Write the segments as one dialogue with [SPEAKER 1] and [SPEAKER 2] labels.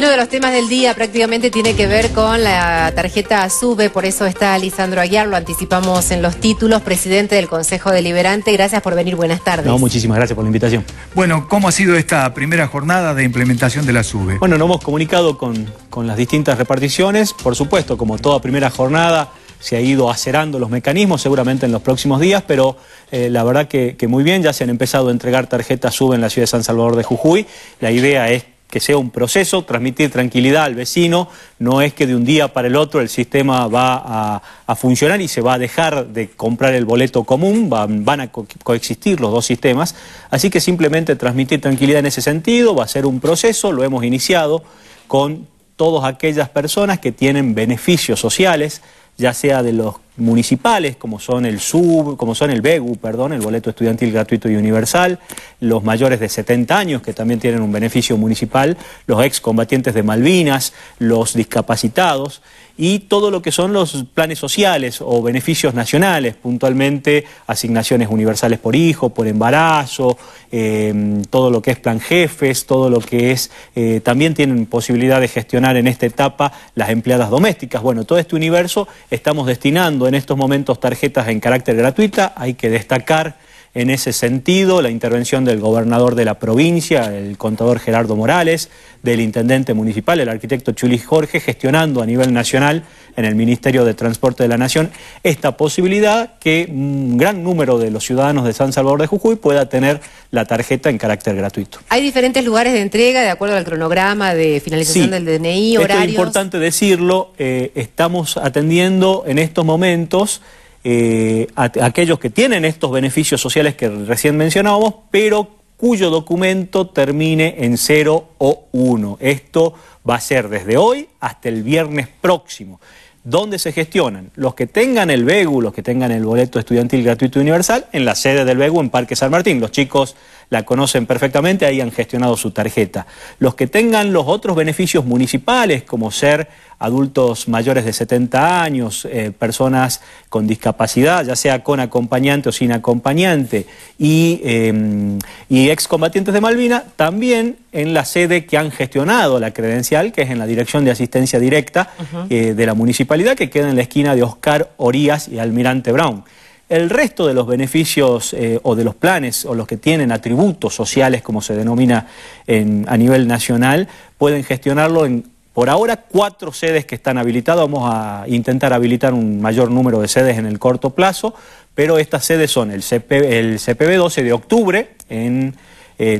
[SPEAKER 1] uno de los temas del día prácticamente tiene que ver con la tarjeta SUBE, por eso está Lisandro Aguiar, lo anticipamos en los títulos, presidente del Consejo Deliberante. Gracias por venir, buenas tardes. No, muchísimas gracias por la invitación. Bueno, ¿cómo ha sido esta primera jornada de implementación de la SUBE? Bueno, nos hemos comunicado con, las distintas reparticiones, por supuesto, como toda primera jornada se ha ido acerando los mecanismos seguramente en los próximos días, pero eh, la verdad que, que, muy bien, ya se han empezado a entregar tarjetas SUBE en la ciudad de San Salvador de Jujuy. La idea es que sea un proceso, transmitir tranquilidad al vecino, no es que de un día para el otro el sistema va a, funcionar y se va a dejar de comprar el boleto común, van, a coexistir los dos sistemas, así que simplemente transmitir tranquilidad en ese sentido, va a ser un proceso, lo hemos iniciado con todas aquellas personas que tienen beneficios sociales, ya sea de los municipales, como son el SUB, como son el BEGU, perdón, el boleto estudiantil gratuito y universal, los mayores de 70 años que también tienen un beneficio municipal, los excombatientes de Malvinas, los discapacitados y todo lo que son los planes sociales o beneficios nacionales, puntualmente asignaciones universales por hijo, por embarazo, em, todo lo que es plan jefes, todo lo que es, eh, también tienen posibilidad de gestionar en esta etapa las empleadas domésticas. Bueno, todo este universo estamos destinando en estos momentos tarjetas en carácter gratuita. Hay que destacar en ese sentido, la intervención del gobernador de la provincia, el contador Gerardo Morales, del intendente municipal, el arquitecto Chulis Jorge, gestionando a nivel nacional en el Ministerio de Transporte de la Nación esta posibilidad que un gran número de los ciudadanos de San Salvador de Jujuy pueda tener la tarjeta en carácter gratuito. Hay diferentes lugares de entrega de acuerdo al cronograma de finalización del DNI, horarios. es importante decirlo, eh, estamos atendiendo en estos momentos eh, a, aquellos que tienen estos beneficios sociales que recién mencionábamos, pero cuyo documento termine en 0 o 1. Esto va a ser desde hoy hasta el viernes próximo. ¿Dónde se gestionan los que tengan el BEGU, los que tengan el boleto estudiantil gratuito universal, en la sede del BEGU en Parque San Martín. Los chicos la conocen perfectamente, ahí han gestionado su tarjeta. Los que tengan los otros beneficios municipales, como ser adultos mayores de 70 años, eh, personas con discapacidad, ya sea con acompañante o sin acompañante, y, em, y excombatientes de Malvina, también en la sede que han gestionado la credencial, que es en la Dirección de Asistencia Directa eh, de la municipalidad, que queda en la esquina de Oscar Orías y Almirante Brown. El resto de los beneficios eh, o de los planes o los que tienen atributos sociales, como se denomina en, a nivel nacional, pueden gestionarlo en, por ahora, cuatro sedes que están habilitadas. Vamos a intentar habilitar un mayor número de sedes en el corto plazo, pero estas sedes son el, CP, el CPB 12 de octubre en...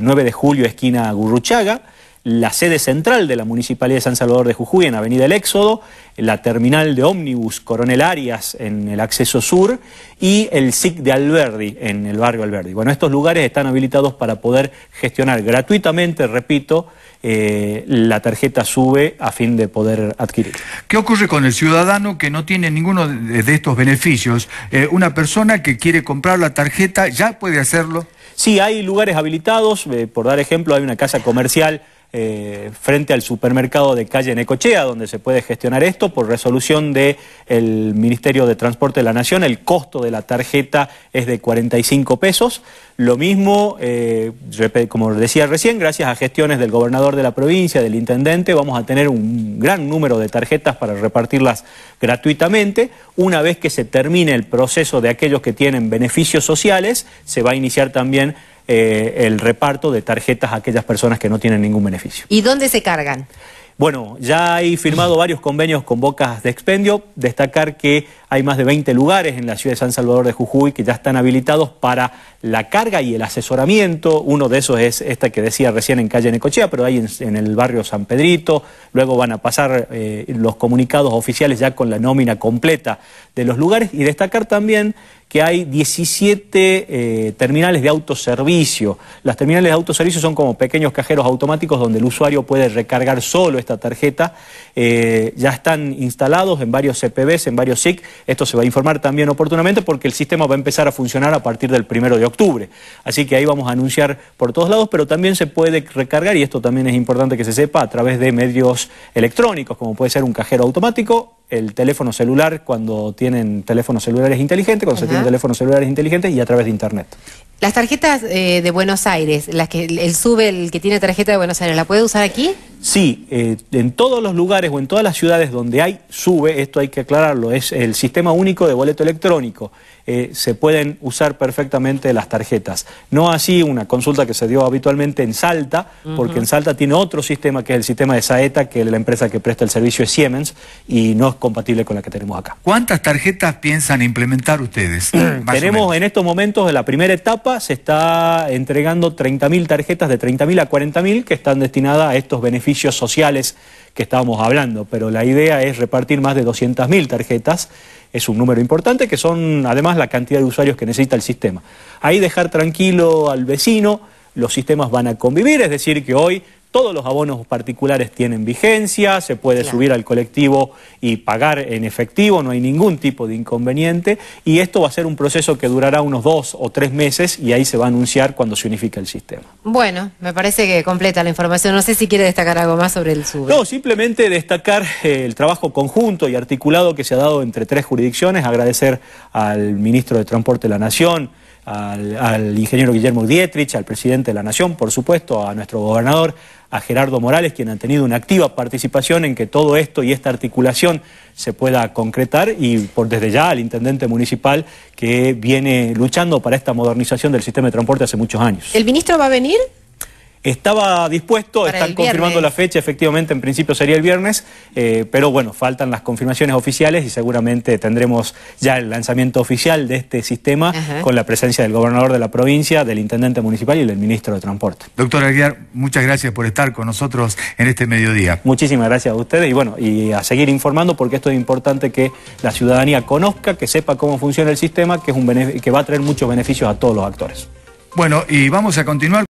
[SPEAKER 1] 9 eh, de julio, esquina Gurruchaga, la sede central de la Municipalidad de San Salvador de Jujuy en Avenida El Éxodo, la terminal de ómnibus Coronel Arias en el acceso sur y el SIC de Alberdi en el barrio Alberdi. Bueno, estos lugares están habilitados para poder gestionar gratuitamente, repito, eh, la tarjeta SUBE a fin de poder adquirir. ¿Qué ocurre con el ciudadano que no tiene ninguno de estos beneficios? Eh, una persona que quiere comprar la tarjeta ya puede hacerlo. Sí, hay lugares habilitados, eh, por dar ejemplo, hay una casa comercial eh, frente al supermercado de calle Necochea, donde se puede gestionar esto por resolución del Ministerio de Transporte de la Nación. El costo de la tarjeta es de 45 pesos. Lo mismo, eh, como decía recién, gracias a gestiones del gobernador de la provincia, del intendente, vamos a tener un gran número de tarjetas para repartirlas gratuitamente. Una vez que se termine el proceso de aquellos que tienen beneficios sociales, se va a iniciar también eh, el reparto de tarjetas a aquellas personas que no tienen ningún beneficio. ¿Y dónde se cargan? Bueno, ya hay firmado varios convenios con bocas de expendio. Destacar que hay más de 20 lugares en la ciudad de San Salvador de Jujuy que ya están habilitados para la carga y el asesoramiento. Uno de esos es esta que decía recién en calle Necochea, pero hay en, el barrio San Pedrito. Luego van a pasar eh, los comunicados oficiales ya con la nómina completa de los lugares. Y destacar también que hay 17 eh, terminales de autoservicio. Las terminales de autoservicio son como pequeños cajeros automáticos donde el usuario puede recargar solo esta tarjeta. Eh, ya están instalados en varios CPBs, en varios SIC, esto se va a informar también oportunamente porque el sistema va a empezar a funcionar a partir del primero de octubre. Así que ahí vamos a anunciar por todos lados, pero también se puede recargar, y esto también es importante que se sepa, a través de medios electrónicos, como puede ser un cajero automático el teléfono celular cuando tienen teléfonos celulares inteligentes, cuando se tienen teléfonos celulares inteligentes y a través de Internet. Las tarjetas eh, de Buenos Aires, las que el sube, el que tiene tarjeta de Buenos Aires, ¿la puede usar aquí? Sí, eh, en todos los lugares o en todas las ciudades donde hay sube, esto hay que aclararlo, es el sistema único de boleto electrónico. Eh, se pueden usar perfectamente las tarjetas. No así una consulta que se dio habitualmente en Salta, porque en Salta tiene otro sistema que es el sistema de Saeta, que la empresa que presta el servicio es Siemens y no es compatible con la que tenemos acá. ¿Cuántas tarjetas piensan implementar ustedes? tenemos en estos momentos, en la primera etapa, se está entregando 30.000 tarjetas de 30.000 a 40.000 que están destinadas a estos beneficios sociales que estábamos hablando, pero la idea es repartir más de 200.000 tarjetas es un número importante, que son además la cantidad de usuarios que necesita el sistema. Ahí dejar tranquilo al vecino, los sistemas van a convivir, es decir, que hoy todos los abonos particulares tienen vigencia, se puede subir al colectivo y pagar en efectivo, no hay ningún tipo de inconveniente y esto va a ser un proceso que durará unos dos o tres meses y ahí se va a anunciar cuando se unifica el sistema. Bueno, me parece que completa la información. No sé si quiere destacar algo más sobre el SUBE. No, simplemente destacar eh, el trabajo conjunto y articulado que se ha dado entre tres jurisdicciones, agradecer al Ministro de Transporte de la Nación, al, ingeniero Guillermo Dietrich, al presidente de la Nación, por supuesto, a nuestro gobernador, a Gerardo Morales, quien ha tenido una activa participación en que todo esto y esta articulación se pueda concretar, y por desde ya al intendente municipal que viene luchando para esta modernización del sistema de transporte hace muchos años. ¿El ministro va a venir? Estaba dispuesto, están confirmando la fecha, efectivamente en principio sería el viernes, eh, pero bueno, faltan las confirmaciones oficiales y seguramente tendremos ya el lanzamiento oficial de este sistema con la presencia del gobernador de la provincia, del intendente municipal y del ministro de Transporte. Doctor Aguiar, muchas gracias por estar con nosotros en este mediodía. Muchísimas gracias a ustedes y bueno, y a seguir informando porque esto es importante que la ciudadanía conozca, que sepa cómo funciona el sistema, que, es un que va a traer muchos beneficios a todos los actores. Bueno, y vamos a continuar.